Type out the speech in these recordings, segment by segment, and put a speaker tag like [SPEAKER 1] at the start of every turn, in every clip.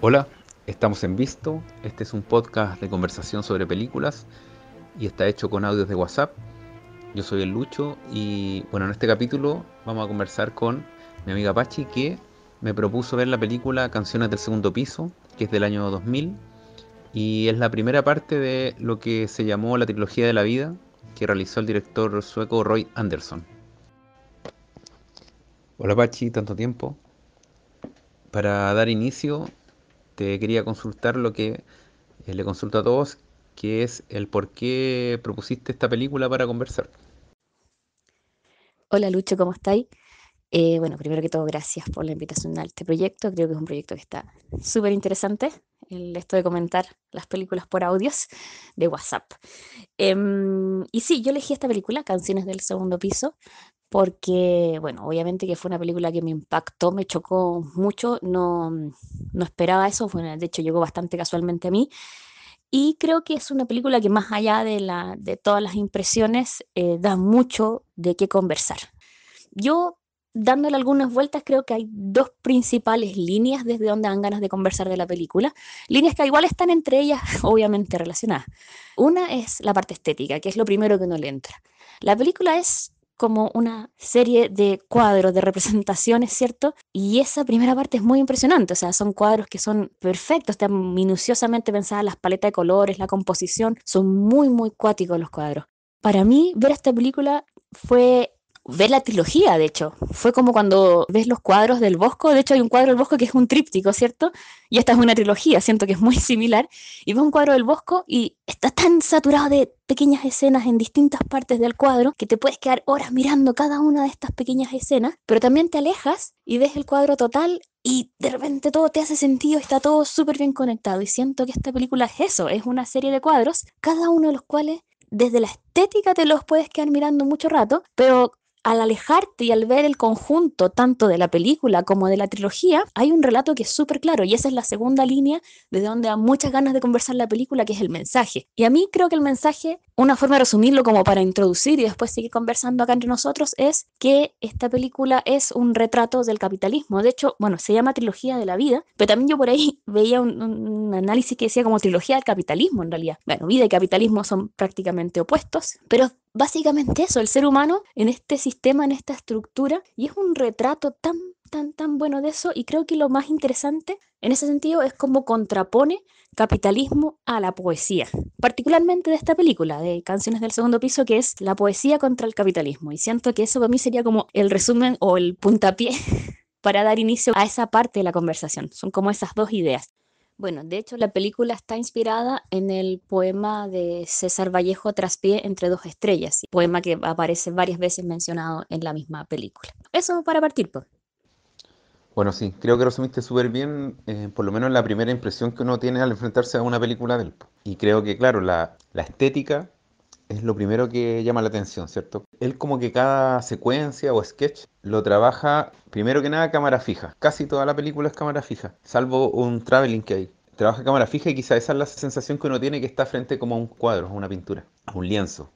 [SPEAKER 1] Hola, estamos en Visto. Este es un podcast de conversación sobre películas y está hecho con audios de WhatsApp. Yo soy el Lucho y bueno, en este capítulo vamos a conversar con mi amiga Pachi que me propuso ver la película Canciones del Segundo Piso que es del año 2000, y es la primera parte de lo que se llamó la trilogía de la vida, que realizó el director sueco Roy Anderson. Hola Pachi, tanto tiempo. Para dar inicio, te quería consultar lo que eh, le consulto a todos, que es el por qué propusiste esta película para conversar.
[SPEAKER 2] Hola Lucho, ¿cómo estáis? Eh, bueno, primero que todo, gracias por la invitación a este proyecto. Creo que es un proyecto que está súper interesante, el esto de comentar las películas por audios de WhatsApp. Em, y sí, yo elegí esta película, Canciones del Segundo Piso, porque, bueno, obviamente que fue una película que me impactó, me chocó mucho, no, esperaba eso, de hecho llegó bastante casualmente a mí. Y creo que es una película que más allá de, la, de todas las impresiones, eh, da mucho de qué conversar. Yo dándole algunas vueltas, creo que hay dos principales líneas desde donde dan ganas de conversar de la película. Líneas que igual están entre ellas, obviamente relacionadas. Una es la parte estética, que es lo primero que uno le entra. La película es como una serie de cuadros, de representaciones, ¿cierto? Y esa primera parte es muy impresionante, o sea, son cuadros que son perfectos, están minuciosamente pensadas las paletas de colores, la composición, son muy, muy cuáticos los cuadros. Para mí, ver esta película fue ver la trilogía, de hecho. Fue como cuando ves los cuadros del Bosco, de hecho hay un cuadro del Bosco que es un tríptico, ¿cierto? Y esta es una trilogía, siento que es muy similar. Y ves un cuadro del Bosco y está tan saturado de pequeñas escenas en distintas partes del cuadro que te puedes quedar horas mirando cada una de estas pequeñas escenas, pero también te alejas y ves el cuadro total y de repente todo te hace sentido, está todo súper bien conectado y siento que esta película es eso, es una serie de cuadros, cada uno de los cuales desde la estética te los puedes quedar mirando mucho rato, pero al alejarte y al ver el conjunto tanto de la película como de la trilogía, hay un relato que es súper claro y esa es la segunda línea desde donde da muchas ganas de conversar la película, que es el mensaje. Y a mí creo que el mensaje, una forma de resumirlo como para introducir y después seguir conversando acá entre nosotros, es que esta película es un retrato del capitalismo. De hecho, bueno, se llama Trilogía de la Vida, pero también yo por ahí veía un, un análisis que decía como Trilogía del Capitalismo en realidad. Bueno, vida y capitalismo son prácticamente opuestos, pero básicamente eso, el ser humano en este sistema, en esta estructura, y es un retrato tan, tan, tan bueno de eso, y creo que lo más interesante en ese sentido es cómo contrapone capitalismo a la poesía, particularmente de esta película, de Canciones del Segundo Piso, que es la poesía contra el capitalismo, y siento que eso para mí sería como el resumen o el puntapié para dar inicio a esa parte de la conversación, son como esas dos ideas. Bueno, de hecho la película está inspirada en el poema de César Vallejo Traspié entre dos estrellas, poema que aparece varias veces mencionado en la misma película. Eso para partir, por. Pues.
[SPEAKER 1] Bueno, sí, creo que resumiste súper bien, eh, por lo menos la primera impresión que uno tiene al enfrentarse a una película del. Y creo que, claro, la, la estética es lo primero que llama la atención, ¿cierto? él como que cada secuencia o sketch lo trabaja primero que nada cámara fija. Casi toda la película es cámara fija, salvo un traveling que hay. Trabaja cámara fija y quizá esa es la sensación que uno tiene que está frente como a un cuadro, a una pintura, a un lienzo.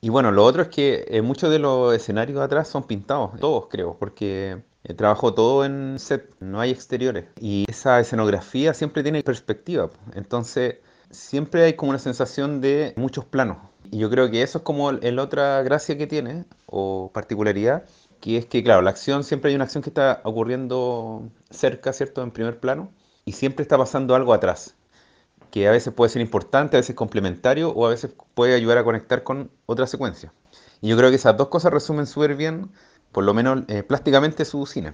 [SPEAKER 1] Y bueno, lo otro es que eh, muchos de los escenarios atrás son pintados, todos creo, porque eh, trabajo todo en set, no hay exteriores. Y esa escenografía siempre tiene perspectiva, entonces siempre hay como una sensación de muchos planos y yo creo que eso es como el, otra gracia que tiene, o particularidad, que es que, claro, la acción, siempre hay una acción que está ocurriendo cerca, ¿cierto?, en primer plano, y siempre está pasando algo atrás, que a veces puede ser importante, a veces complementario, o a veces puede ayudar a conectar con otra secuencia. Y yo creo que esas dos cosas resumen súper bien, por lo menos eh, plásticamente, su cine.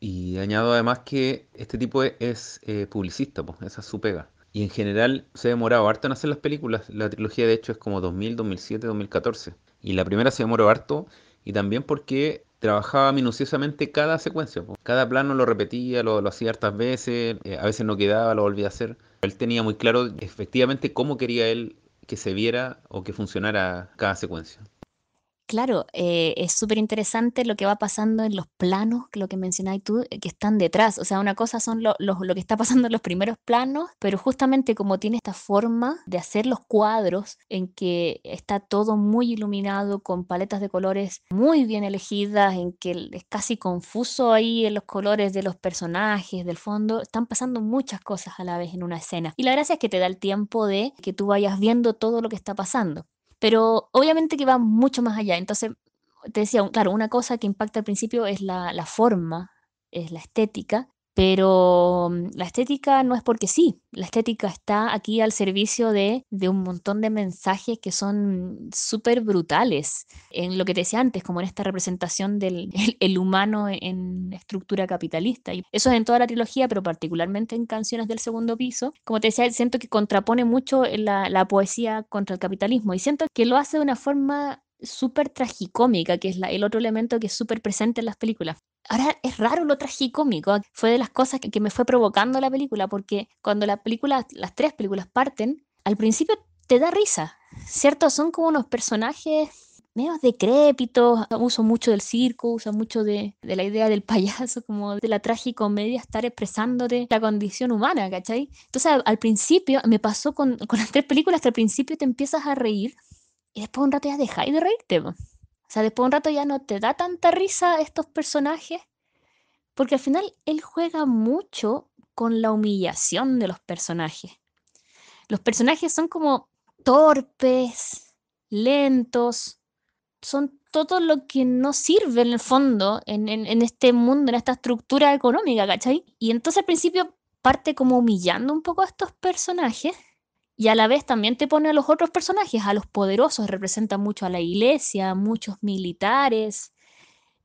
[SPEAKER 1] Y añado además que este tipo es, eh, publicista, pues, esa es su pega. Y en general se ha harto en hacer las películas. La trilogía de hecho es como 2000, 2007, 2014. Y la primera se demoró harto y también porque trabajaba minuciosamente cada secuencia. Cada plano lo repetía, lo, hacía hartas veces, eh, a veces no quedaba, lo volvía a hacer. Él tenía muy claro efectivamente cómo quería él que se viera o que funcionara cada secuencia.
[SPEAKER 2] Claro, eh, es súper interesante lo que va pasando en los planos, lo que mencionáis tú, eh, que están detrás. O sea, una cosa son lo, lo, que está pasando en los primeros planos, pero justamente como tiene esta forma de hacer los cuadros en que está todo muy iluminado, con paletas de colores muy bien elegidas, en que es casi confuso ahí en los colores de los personajes, del fondo, están pasando muchas cosas a la vez en una escena. Y la gracia es que te da el tiempo de que tú vayas viendo todo lo que está pasando. Pero obviamente que va mucho más allá. Entonces, te decía, claro, una cosa que impacta al principio es la, forma, es la estética, pero mm, la estética no es porque sí, la estética está aquí al servicio de, un montón de mensajes que son súper brutales en lo que te decía antes, como en esta representación del humano en estructura capitalista. Y eso es en toda la trilogía, pero particularmente en Canciones del Segundo Piso. Como te decía, siento que contrapone mucho la poesía contra el capitalismo y siento que lo hace de una forma súper tragicómica, que es el otro elemento que es súper presente en las películas. Ahora es raro lo tragicómico, ah, fue de las cosas que, me fue provocando la película, porque cuando la película, las tres películas parten, al principio te da risa, ¿cierto? Son como unos personajes Medio decrépitos, ah, usan mucho del circo, usan mucho de, la idea del payaso, como de la tragicomedia, estar expresándote la condición humana, ¿cachai? Entonces al, principio, me pasó con, con las tres películas que al principio te empiezas a reír y después un rato ya dejáis de reírte. O sea, después un rato ya no te da tanta risa estos personajes, porque al final él juega mucho con la humillación de los personajes. Los personajes son como torpes, lentos, son todo lo que no sirve en el fondo, en, en este mundo, en esta estructura económica, ¿cachai? Y entonces al principio parte como humillando un poco a estos personajes y a la vez también te pone a los otros personajes, a los poderosos, representa mucho a la iglesia, muchos militares,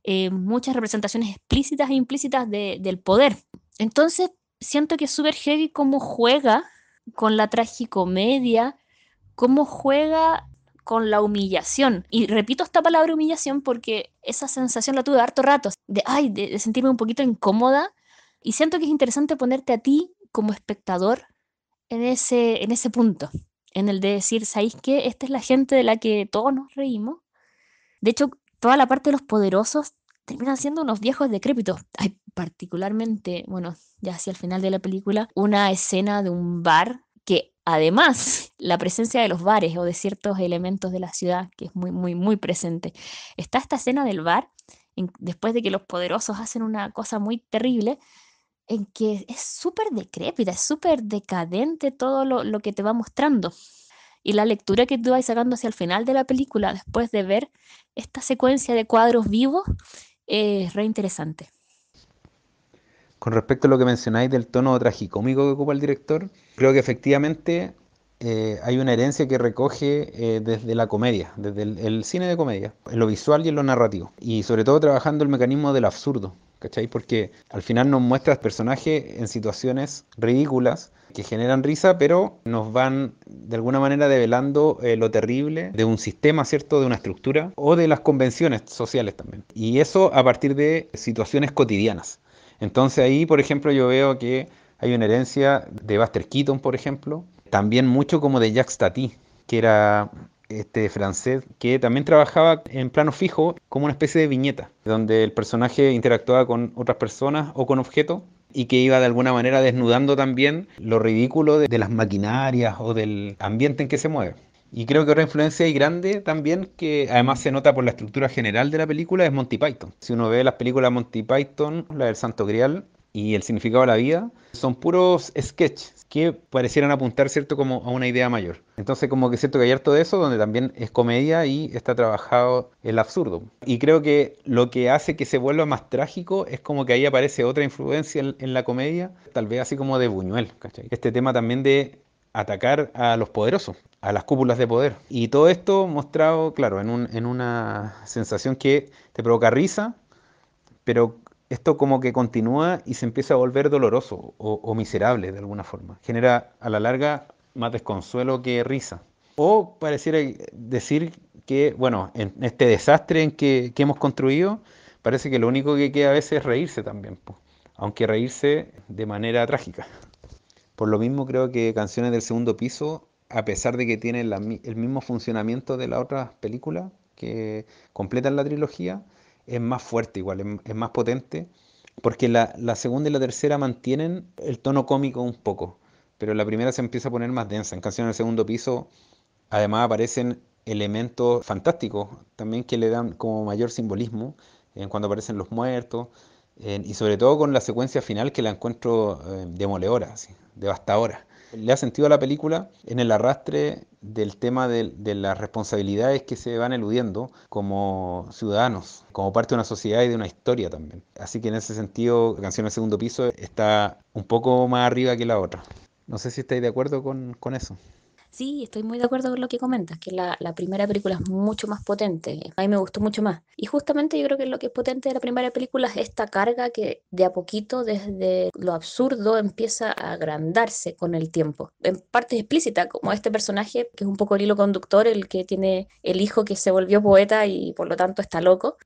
[SPEAKER 2] eh, muchas representaciones explícitas e implícitas del poder. Entonces, siento que es súper heavy cómo juega con la tragicomedia, cómo juega con la humillación. Y repito esta palabra humillación porque esa sensación la tuve harto rato, de, ay, de sentirme un poquito incómoda. Y siento que es interesante ponerte a ti como espectador en ese, en ese punto, en el de decir, ¿sabéis qué? Esta es la gente de la que todos nos reímos. De hecho, toda la parte de los poderosos terminan siendo unos viejos decrépitos. Hay particularmente, bueno, ya hacia el final de la película, una escena de un bar que además la presencia de los bares o de ciertos elementos de la ciudad, que es muy, muy, muy presente. Está esta escena del bar, después de que los poderosos hacen una cosa muy terrible, en que es súper decrépita, es súper decadente todo lo, que te va mostrando. Y la lectura que tú vas sacando hacia el final de la película, después de ver esta secuencia de cuadros vivos, es re interesante.
[SPEAKER 1] Con respecto a lo que mencionáis del tono tragicómico que ocupa el director, creo que efectivamente eh, hay una herencia que recoge eh, desde la comedia, desde el cine de comedia, en lo visual y en lo narrativo, y sobre todo trabajando el mecanismo del absurdo, ¿cachai? Porque al final nos muestras personajes en situaciones ridículas que generan risa, pero nos van de alguna manera develando eh, lo terrible de un sistema, ¿cierto? De una estructura o de las convenciones sociales también. Y eso a partir de situaciones cotidianas. Entonces ahí, por ejemplo, yo veo que hay una herencia de Buster Keaton, por ejemplo, también mucho como de Jack Tati, que era este francés, que también trabajaba en plano fijo como una especie de viñeta, donde el personaje interactuaba con otras personas o con objetos y que iba de alguna manera desnudando también lo ridículo de, las maquinarias o del ambiente en que se mueve. Y creo que otra influencia y grande también, que además se nota por la estructura general de la película, es Monty Python. Si uno ve las películas Monty Python, la del Santo Grial, y el significado de la vida son puros sketches que parecieran apuntar, ¿cierto?, como a una idea mayor. Entonces, como que cierto que hay harto de eso, donde también es comedia y está trabajado el absurdo. Y creo que lo que hace que se vuelva más trágico es como que ahí aparece otra influencia en, la comedia, tal vez así como de Buñuel, Este tema también de atacar a los poderosos, a las cúpulas de poder. Y todo esto mostrado, claro, en, un, en una sensación que te provoca risa, pero esto como que continúa y se empieza a volver doloroso o, miserable de alguna forma. Genera a la larga más desconsuelo que risa. O pareciera decir que, bueno, en este desastre en que, hemos construido, parece que lo único que queda a veces es reírse también, aunque reírse de manera trágica. Por lo mismo creo que Canciones del Segundo Piso, a pesar de que tienen el mismo funcionamiento de la otra película que completan la trilogía, es más fuerte igual, es, más potente, porque la, segunda y la tercera mantienen el tono cómico un poco, pero la primera se empieza a poner más densa. En Canción del Segundo Piso, además aparecen elementos fantásticos también que le dan como mayor simbolismo en eh, cuando aparecen los muertos eh, y sobre todo con la secuencia final que la encuentro demoleora eh, demoledora, devastadora le ha sentido a la película en el arrastre del tema de, las responsabilidades que se van eludiendo como ciudadanos, como parte de una sociedad y de una historia también. Así que en ese sentido, la canción El Segundo Piso está un poco más arriba que la otra. No sé si estáis de acuerdo con eso.
[SPEAKER 2] Sí, estoy muy de acuerdo con lo que comentas, que la, primera película es mucho más potente. A mí me gustó mucho más. Y justamente yo creo que lo que es potente de la primera película es esta carga que de a poquito, desde lo absurdo, empieza a agrandarse con el tiempo. En parte explícita, como este personaje, que es un poco el hilo conductor, el que tiene el hijo que se volvió poeta y por lo tanto está loco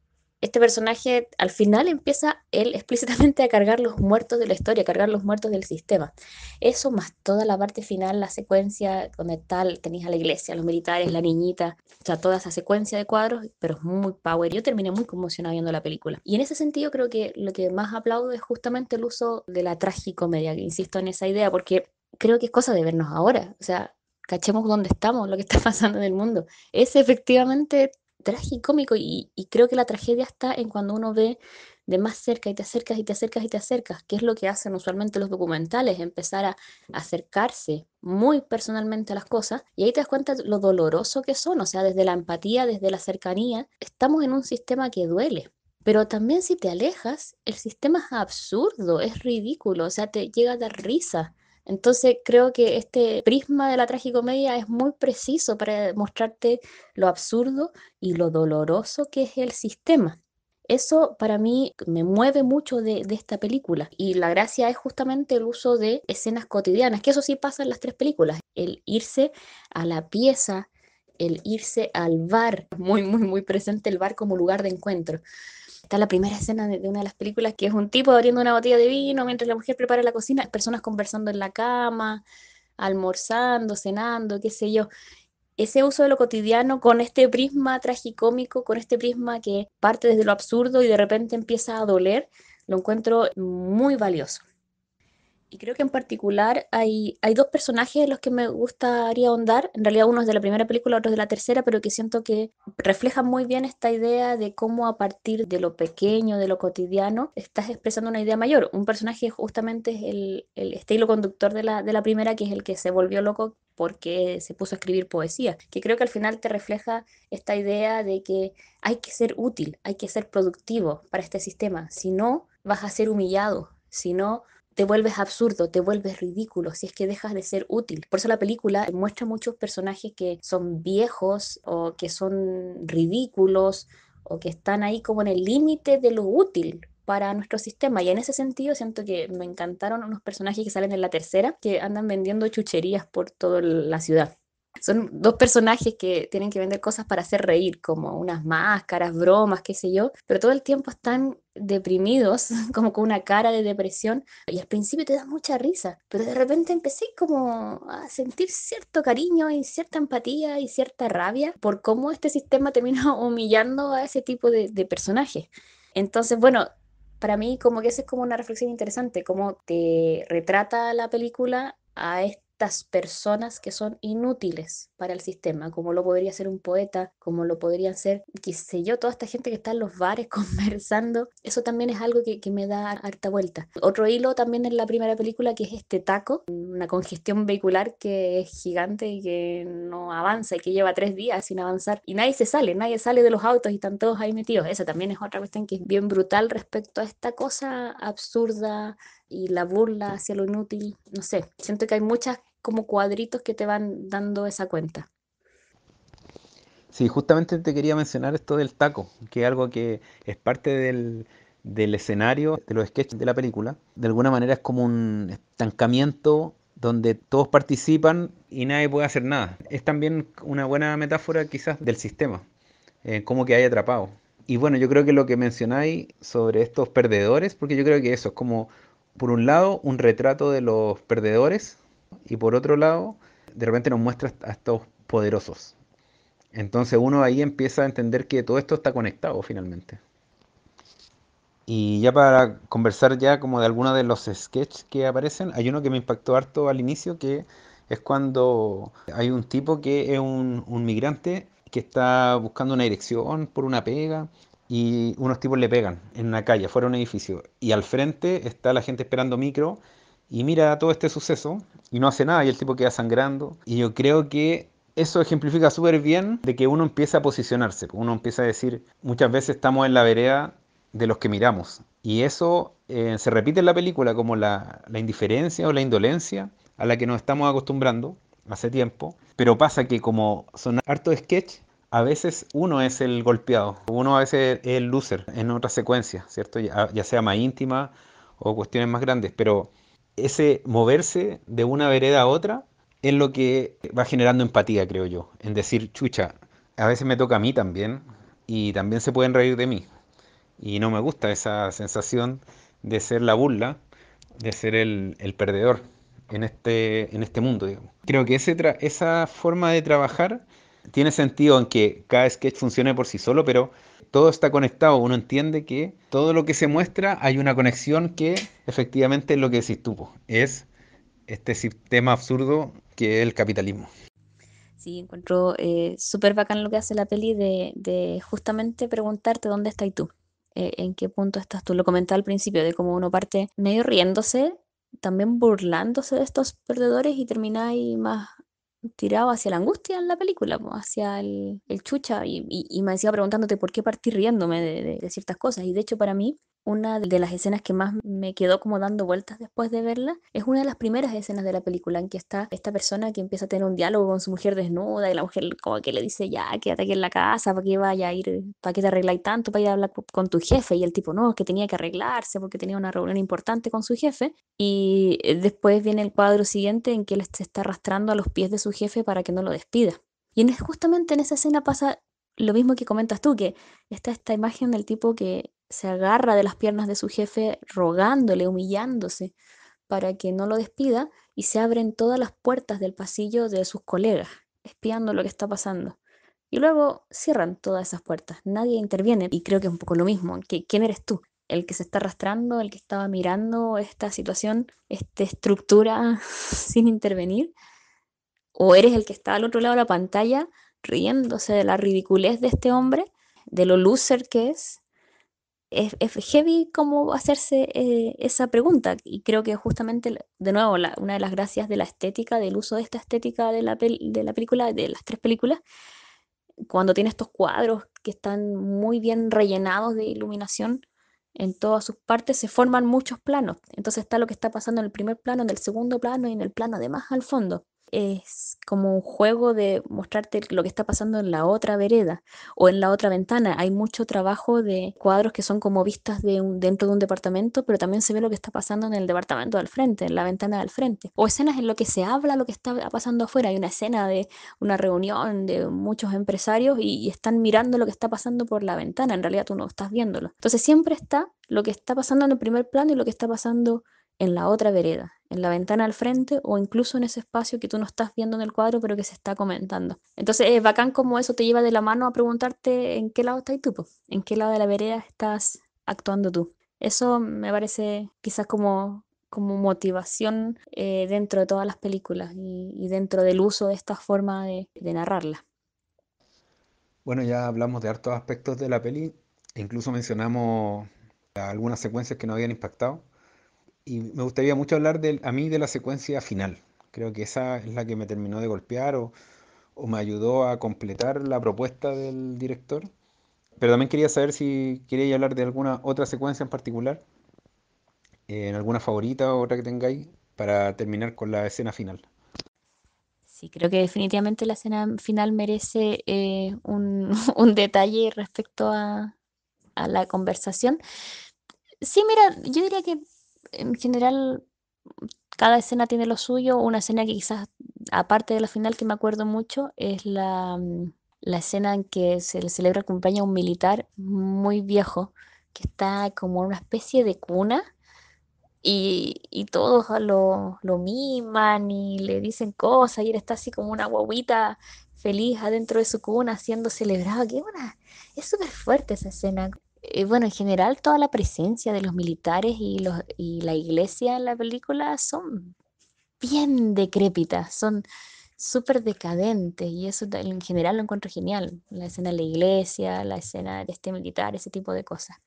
[SPEAKER 2] este personaje al final empieza él explícitamente a cargar los muertos de la historia, a cargar los muertos del sistema. Eso más toda la parte final, la secuencia donde tal tenéis a la iglesia, los militares, la niñita, o sea, toda esa secuencia de cuadros, pero es muy power. Yo terminé muy conmocionada viendo la película. Y en ese sentido creo que lo que más aplaudo es justamente el uso de la tragicomedia, que insisto en esa idea, porque creo que es cosa de vernos ahora. O sea, cachemos dónde estamos, lo que está pasando en el mundo. Es efectivamente tragicómico y, y creo que la tragedia está en cuando uno ve de más cerca y te acercas y te acercas y te acercas, que es lo que hacen usualmente los documentales, empezar a acercarse muy personalmente a las cosas y ahí te das cuenta lo doloroso que son, o sea, desde la empatía, desde la cercanía, estamos en un sistema que duele. Pero también si te alejas, el sistema es absurdo, es ridículo, o sea, te llega a dar risa entonces creo que este prisma de la tragicomedia es muy preciso para mostrarte lo absurdo y lo doloroso que es el sistema. Eso para mí me mueve mucho de, de, esta película y la gracia es justamente el uso de escenas cotidianas, que eso sí pasa en las tres películas, el irse a la pieza, el irse al bar, muy, muy, muy presente el bar como lugar de encuentro. Está la primera escena de, una de las películas que es un tipo abriendo una botella de vino mientras la mujer prepara la cocina, personas conversando en la cama, almorzando, cenando, qué sé yo. Ese uso de lo cotidiano con este prisma tragicómico, con este prisma que parte desde lo absurdo y de repente empieza a doler, lo encuentro muy valioso. Y creo que en particular hay, hay dos personajes en los que me gustaría ahondar. En realidad uno es de la primera película, otro es de la tercera, pero que siento que reflejan muy bien esta idea de cómo a partir de lo pequeño, de lo cotidiano, estás expresando una idea mayor. Un personaje justamente es el, el estilo conductor de la, de la primera, que es el que se volvió loco porque se puso a escribir poesía, que creo que al final te refleja esta idea de que hay que ser útil, hay que ser productivo para este sistema, si no vas a ser humillado, si no te vuelves absurdo, te vuelves ridículo, si es que dejas de ser útil. Por eso la película muestra muchos personajes que son viejos o que son ridículos o que están ahí como en el límite de lo útil para nuestro sistema. Y en ese sentido siento que me encantaron unos personajes que salen en la tercera, que andan vendiendo chucherías por toda la ciudad. Son dos personajes que tienen que vender cosas para hacer reír, como unas máscaras, bromas, qué sé yo, pero todo el tiempo están deprimidos, como con una cara de depresión, y al principio te da mucha risa, pero de repente empecé como a sentir cierto cariño y cierta empatía y cierta rabia por cómo este sistema termina humillando a ese tipo de, de personajes. Entonces, bueno, para mí como que esa es como una reflexión interesante, cómo te retrata la película a este estas personas que son inútiles para el sistema, como lo podría ser un poeta, como lo podrían ser, qué sé yo, toda esta gente que está en los bares conversando. Eso también es algo que, que me da harta vuelta. Otro hilo también en la primera película que es este taco, una congestión vehicular que es gigante y que no avanza y que lleva tres días sin avanzar y nadie se sale, nadie sale de los autos y están todos ahí metidos. Esa también es otra cuestión que es bien brutal respecto a esta cosa absurda y la burla hacia lo inútil, no sé, siento que hay muchas como cuadritos que te van dando esa cuenta.
[SPEAKER 1] Sí, justamente te quería mencionar esto del taco, que es algo que es parte del, escenario, de los sketches de la película. De alguna manera es como un estancamiento donde todos participan y nadie puede hacer nada. Es también una buena metáfora quizás del sistema, eh, como que hay atrapado. Y bueno, yo creo que lo que mencionáis sobre estos perdedores, porque yo creo que eso es como por un lado, un retrato de los perdedores y por otro lado, de repente nos muestra a estos poderosos. Entonces uno ahí empieza a entender que todo esto está conectado finalmente. Y ya para conversar ya como de algunos de los sketches que aparecen, hay uno que me impactó harto al inicio, que es cuando hay un tipo que es un, un migrante que está buscando una dirección por una pega y unos tipos le pegan en una calle, fuera de un edificio, y al frente está la gente esperando micro y mira todo este suceso y no hace nada y el tipo queda sangrando. Y yo creo que eso ejemplifica súper bien de que uno empieza a posicionarse, uno empieza a decir, muchas veces estamos en la vereda de los que miramos. Y eso eh, se repite en la película como la, indiferencia o la indolencia a la que nos estamos acostumbrando hace tiempo, pero pasa que como son hartos sketch, a veces uno es el golpeado, uno a veces es el loser en otra secuencia, ¿cierto? Ya, sea más íntima o cuestiones más grandes, pero ese moverse de una vereda a otra es lo que va generando empatía, creo yo, en decir, chucha, a veces me toca a mí también y también se pueden reír de mí. Y no me gusta esa sensación de ser la burla, de ser el, perdedor en este, este mundo, Creo que esa forma de trabajar tiene sentido en que cada sketch funcione por sí solo, pero todo está conectado. Uno entiende que todo lo que se muestra hay una conexión que efectivamente es lo que decís tú, es este sistema absurdo que es el capitalismo.
[SPEAKER 2] Sí, encuentro eh, súper bacán lo que hace la peli de, justamente preguntarte dónde estás tú, eh, en qué punto estás tú. Lo comentaba al principio de cómo uno parte medio riéndose, también burlándose de estos perdedores y termina ahí más tiraba hacia la angustia en la película, hacia el, chucha, y, me decía preguntándote por qué partí riéndome de, ciertas cosas. Y de hecho para mí una de las escenas que más me quedó como dando vueltas después de verla es una de las primeras escenas de la película en que está esta persona que empieza a tener un diálogo con su mujer desnuda y la mujer como que le dice ya quédate aquí en la casa para que vaya a ir para que te arregláis tanto para ir a hablar con tu jefe y el tipo no que tenía que arreglarse porque tenía una reunión importante con su jefe y eh, después viene el cuadro siguiente en que él se está arrastrando a los pies de su jefe para que no lo despida y en, justamente en esa escena pasa lo mismo que comentas tú, que está esta imagen del tipo que se agarra de las piernas de su jefe rogándole, humillándose para que no lo despida y se abren todas las puertas del pasillo de sus colegas, espiando lo que está pasando. Y luego cierran todas esas puertas, nadie interviene y creo que es un poco lo mismo, que ¿quién eres tú? El que se está arrastrando, el que estaba mirando esta situación, esta estructura sin intervenir, o eres el que está al otro lado de la pantalla riéndose de la ridiculez de este hombre, de lo loser que es, es, heavy cómo hacerse eh, esa pregunta y creo que justamente, de nuevo, una de las gracias de la estética, del uso de esta estética de la, de la película, de las tres películas, cuando tiene estos cuadros que están muy bien rellenados de iluminación en todas sus partes, se forman muchos planos. Entonces está lo que está pasando en el primer plano, en el segundo plano y en el plano de más al fondo es como un juego de mostrarte lo que está pasando en la otra vereda o en la otra ventana. Hay mucho trabajo de cuadros que son como vistas de dentro de un departamento, pero también se ve lo que está pasando en el departamento al frente, en la ventana del frente. O escenas en lo que se habla, lo que está pasando afuera. Hay una escena de una reunión de muchos empresarios y están mirando lo que está pasando por la ventana. En realidad tú no estás viéndolo. Entonces siempre está lo que está pasando en el primer plano y lo que está pasando en la otra vereda, en la ventana al frente o incluso en ese espacio que tú no estás viendo en el cuadro pero que se está comentando. Entonces es bacán como eso te lleva de la mano a preguntarte en qué lado estás tú, en qué lado de la vereda estás actuando tú. Eso me parece quizás como, como motivación eh, dentro de todas las películas y, dentro del uso de esta forma de, narrarla
[SPEAKER 1] Bueno, ya hablamos de hartos aspectos de la peli, incluso mencionamos algunas secuencias que nos habían impactado y me gustaría mucho hablar de, a mí de la secuencia final. Creo que esa es la que me terminó de golpear o, me ayudó a completar la propuesta del director. Pero también quería saber si queréis hablar de alguna otra secuencia en particular, eh, en alguna favorita o otra que tengáis, para terminar con la escena final. Sí, creo que
[SPEAKER 2] definitivamente la escena final merece eh, un, detalle respecto a, a la conversación. Sí, mira, yo diría que en general cada escena tiene lo suyo. Una escena que quizás, aparte de la final que me acuerdo mucho, es mm, la, escena en que se le celebra el cumpleaños a un militar muy viejo que está como en una especie de cuna y, y todos lo, lo, miman y le dicen cosas y él está así como una guaguita feliz adentro de su cuna siendo celebrado. qué una, es súper fuerte esa escena. Eh, bueno, en general toda la presencia de los militares y, la iglesia en la película son bien decrépitas, son súper decadentes y eso en general lo encuentro genial, la escena de la iglesia, la escena de este militar, ese tipo de cosas.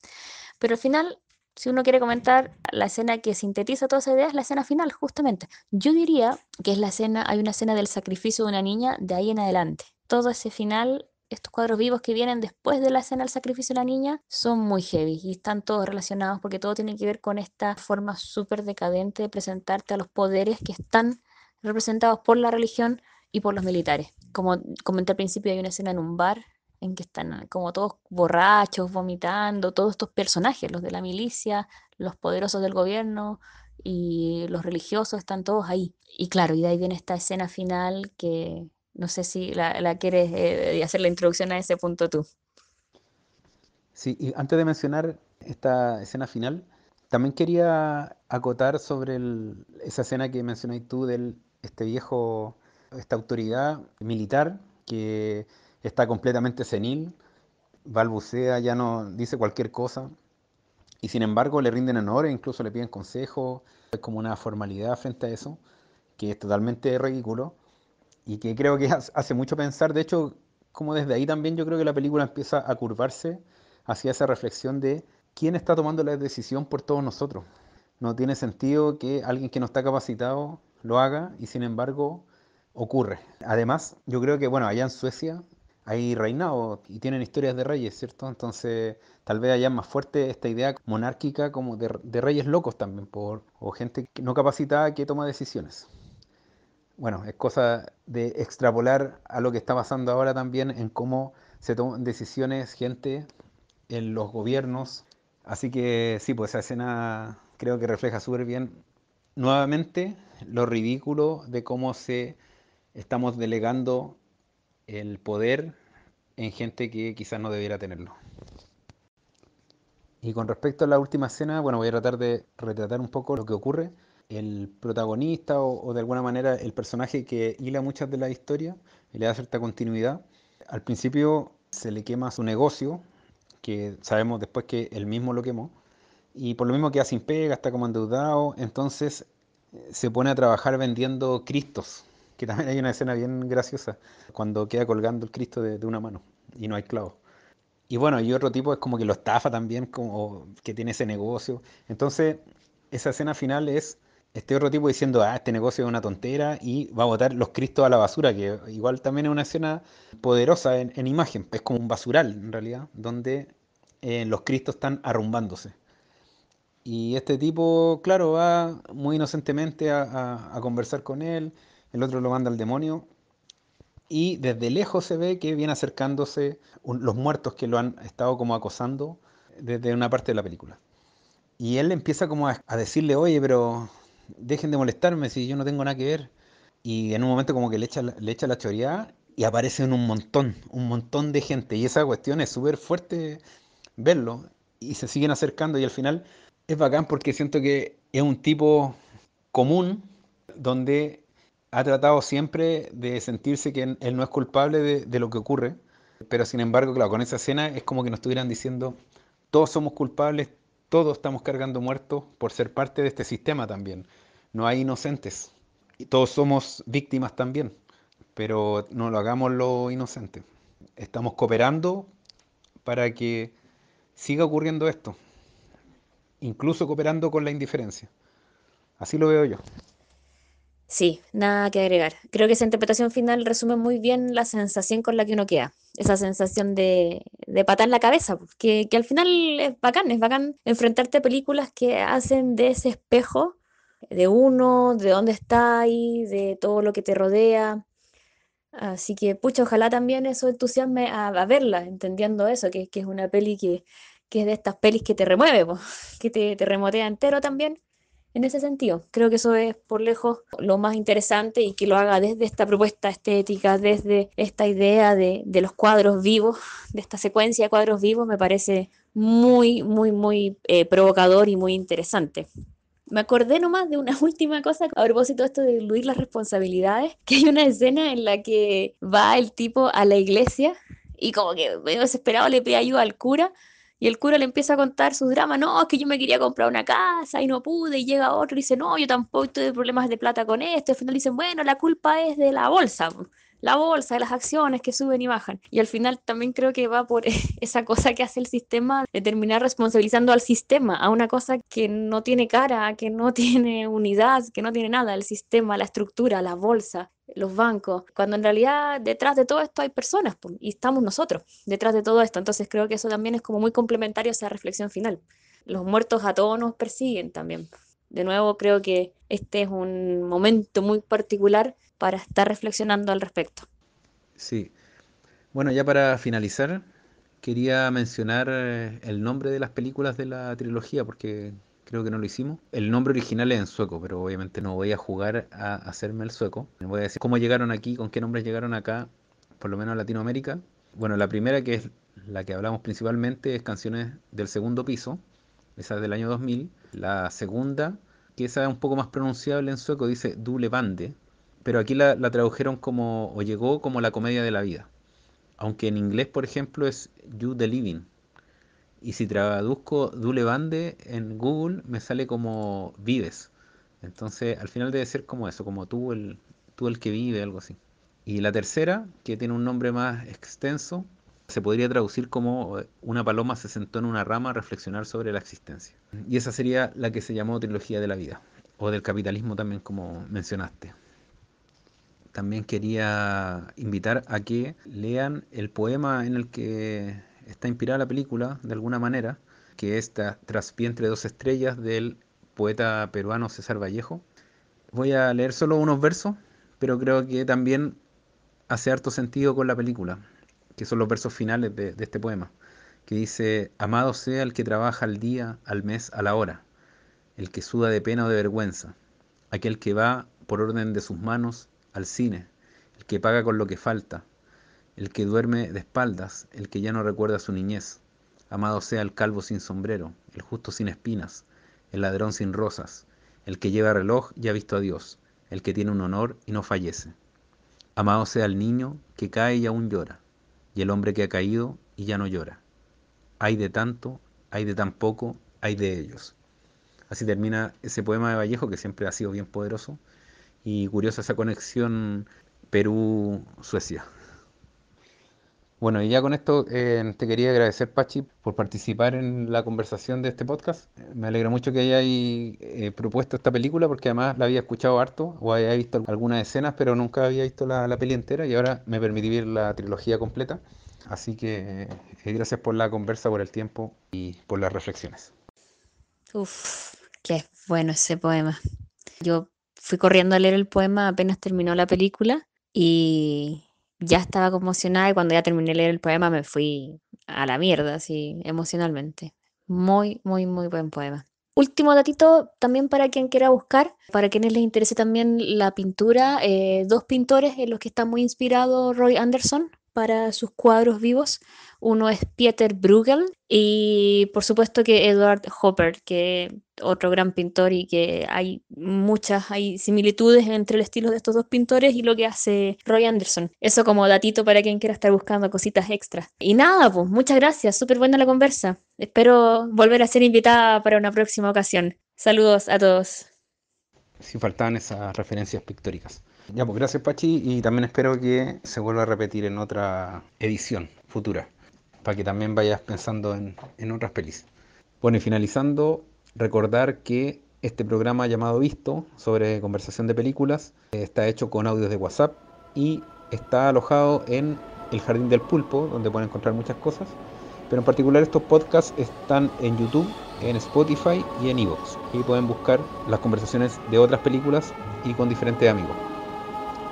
[SPEAKER 2] Pero al final, si uno quiere comentar la escena que sintetiza toda esa ideas, es la escena final, justamente. Yo diría que es la escena, hay una escena del sacrificio de una niña de ahí en adelante. Todo ese final estos cuadros vivos que vienen después de la escena del sacrificio de la niña son muy heavy y están todos relacionados porque todo tiene que ver con esta forma súper decadente de presentarte a los poderes que están representados por la religión y por los militares. Como comenté al principio, hay una escena en un bar en que están como todos borrachos, vomitando, todos estos personajes, los de la milicia, los poderosos del gobierno y los religiosos, están todos ahí. Y claro, y de ahí viene esta escena final que no sé si la, quieres eh, hacer la introducción a ese punto tú.
[SPEAKER 1] Sí, y antes de mencionar esta escena final, también quería acotar sobre esa escena que mencionáis tú del este viejo, esta autoridad militar que está completamente senil, balbucea, ya no dice cualquier cosa, y sin embargo le rinden honores, incluso le piden consejo, es como una formalidad frente a eso, que es totalmente ridículo y que creo que hace mucho pensar, de hecho, como desde ahí también yo creo que la película empieza a curvarse hacia esa reflexión de quién está tomando la decisión por todos nosotros. No tiene sentido que alguien que no está capacitado lo haga y sin embargo ocurre. Además, yo creo que, bueno, allá en Suecia hay reinados y tienen historias de reyes, ¿cierto? Entonces, tal vez allá más fuerte esta idea monárquica como de, reyes locos también, por, o gente no capacitada que toma decisiones bueno, es cosa de extrapolar a lo que está pasando ahora también en cómo se toman decisiones gente en los gobiernos. Así que sí, pues esa escena creo que refleja súper bien nuevamente lo ridículo de cómo se estamos delegando el poder en gente que quizás no debiera tenerlo. Y con respecto a la última escena, bueno, voy a tratar de retratar un poco lo que ocurre el protagonista o, de alguna manera el personaje que hila muchas de la historia y le da cierta continuidad. Al principio se le quema su negocio, que sabemos después que él mismo lo quemó, y por lo mismo queda sin pega, está como endeudado, entonces eh, se pone a trabajar vendiendo cristos, que también hay una escena bien graciosa, cuando queda colgando el Cristo de, de una mano y no hay clavos. Y bueno, y otro tipo es como que lo estafa también, como que tiene ese negocio. Entonces, esa escena final es este otro tipo diciendo, ah, este negocio es una tontera y va a botar los cristos a la basura, que igual también es una escena poderosa en, imagen, es como un basural en realidad, donde eh, los cristos están arrumbándose. Y este tipo, claro, va muy inocentemente a, conversar con él, el otro lo manda al demonio y desde lejos se ve que viene acercándose los muertos que lo han estado como acosando desde una parte de la película. Y él empieza como a decirle, oye, pero dejen de molestarme si yo no tengo nada que ver. Y en un momento como que le echa, le echa la choría y aparecen un montón, un montón de gente. Y esa cuestión es súper fuerte verlo. Y se siguen acercando y al final es bacán porque siento que es un tipo común donde ha tratado siempre de sentirse que él no es culpable de, de lo que ocurre. Pero sin embargo, claro, con esa escena es como que nos estuvieran diciendo, todos somos culpables, todos estamos cargando muertos por ser parte de este sistema también. No hay inocentes. Y todos somos víctimas también, pero no lo hagamos lo inocente. Estamos cooperando para que siga ocurriendo esto, incluso cooperando con la indiferencia. Así lo veo yo.
[SPEAKER 2] Sí, nada que agregar. Creo que esa interpretación final resume muy bien la sensación con la que uno queda. Esa sensación de, de patar la cabeza, pues, que, al final es bacán, es bacán enfrentarte a películas que hacen de ese espejo de uno, de dónde está ahí, de todo lo que te rodea. Así que, pucha, ojalá también eso entusiasme a, verla, entendiendo eso, que, es una peli que, que, es de estas pelis que te remueve, pues, que te remotea entero también en ese sentido. Creo que eso es por lejos lo más interesante y que lo haga desde esta propuesta estética, desde esta idea de, los cuadros vivos, de esta secuencia de cuadros vivos, me parece muy, muy, muy eh, provocador y muy interesante. Me acordé nomás de una última cosa a propósito de esto de diluir las responsabilidades, que hay una escena en la que va el tipo a la iglesia y como que medio desesperado le pide ayuda al cura y el cura le empieza a contar sus dramas, no, es que yo me quería comprar una casa y no pude, y llega otro y dice, no, yo tampoco tuve problemas de plata con esto, y al final dicen, bueno, la culpa es de la bolsa la bolsa, de las acciones que suben y bajan. Y al final también creo que va por esa cosa que hace el sistema de terminar responsabilizando al sistema, a una cosa que no tiene cara, que no tiene unidad, que no tiene nada, el sistema, la estructura, la bolsa los bancos, cuando en realidad detrás de todo esto hay personas y estamos nosotros detrás de todo esto. Entonces creo que eso también es como muy complementario a esa reflexión final. Los muertos a todos nos persiguen también. De nuevo, creo que este es un momento muy particular para estar reflexionando al respecto.
[SPEAKER 1] Sí. Bueno, ya para finalizar, quería mencionar eh, el nombre de las películas de la trilogía, porque creo que no lo hicimos. El nombre original es en sueco, pero obviamente no voy a jugar a hacerme el sueco. Les voy a decir cómo llegaron aquí, con qué nombres llegaron acá, por lo menos a Latinoamérica. Bueno, la primera que es la que hablamos principalmente es Canciones del Segundo Piso, esa del año 2000. La segunda, que esa es un poco más pronunciable en sueco, dice Dule Bande, pero aquí la, tradujeron como, o llegó como la comedia de la vida. Aunque en inglés, por ejemplo, es You the Living. Y si traduzco Dule Bande en Google, me sale como Vives. Entonces, al final debe ser como eso, como tú el, tú el que vive, algo así. Y la tercera, que tiene un nombre más extenso, se podría traducir como eh, una paloma se sentó en una rama a reflexionar sobre la existencia. Y esa sería la que se llamó trilogía de la vida, o del capitalismo también como mencionaste. También quería invitar a que lean el poema en el que está inspirada la película, de alguna manera, que es Traspié entre dos estrellas del poeta peruano César Vallejo. Voy a leer solo unos versos, pero creo que también hace harto sentido con la película que son los versos finales de, este poema, que dice, amado sea el que trabaja al día, al mes, a la hora, el que suda de pena o de vergüenza, aquel que va por orden de sus manos al cine, el que paga con lo que falta, el que duerme de espaldas, el que ya no recuerda su niñez. Amado sea el calvo sin sombrero, el justo sin espinas, el ladrón sin rosas, el que lleva reloj y ha visto a Dios, el que tiene un honor y no fallece. Amado sea el niño que cae y aún llora, y el hombre que ha caído y ya no llora. Hay de tanto, hay de tan poco, hay de ellos. Así termina ese poema de Vallejo que siempre ha sido bien poderoso y curiosa esa conexión Perú-Suecia. Bueno, y ya con esto eh, te quería agradecer, Pachi, por participar en la conversación de este podcast. Me alegra mucho que hayas eh, propuesto esta película porque además la había escuchado harto o había visto algunas escenas, pero nunca había visto la, peli entera y ahora me permití ver la trilogía completa. Así que eh, gracias por la conversa, por el tiempo y por las reflexiones.
[SPEAKER 2] Uf, qué bueno ese poema. Yo fui corriendo a leer el poema apenas terminó la película y ya estaba conmocionada y cuando ya terminé de leer el poema me fui a la mierda, así emocionalmente. Muy, muy, muy buen poema. Último datito también para quien quiera buscar, para quienes les interese también la pintura, eh, dos pintores en los que está muy inspirado Roy Anderson, para sus cuadros vivos. Uno es Pieter Bruegel y por supuesto que Edward Hopper, que otro gran pintor y que hay muchas, hay similitudes entre el estilo de estos dos pintores y lo que hace Roy Anderson. Eso como datito para quien quiera estar buscando cositas extras. Y nada, pues muchas gracias, súper buena la conversa. Espero volver a ser invitada para una próxima ocasión. Saludos a todos.
[SPEAKER 1] Si faltaban esas referencias pictóricas. Pues, gracias Pachi y también espero que se vuelva a repetir en otra edición futura, para que también vayas pensando en, en otras pelis. Bueno, y finalizando, recordar que este programa llamado Visto sobre conversación de películas eh, está hecho con audios de WhatsApp y está alojado en el Jardín del Pulpo, donde pueden encontrar muchas cosas. Pero en particular estos podcasts están en YouTube, en Spotify y en Evox. Y pueden buscar las conversaciones de otras películas y con diferentes amigos.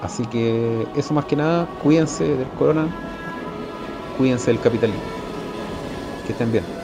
[SPEAKER 1] Así que eso más que nada, cuídense del corona, cuídense del capitalismo. Que estén bien.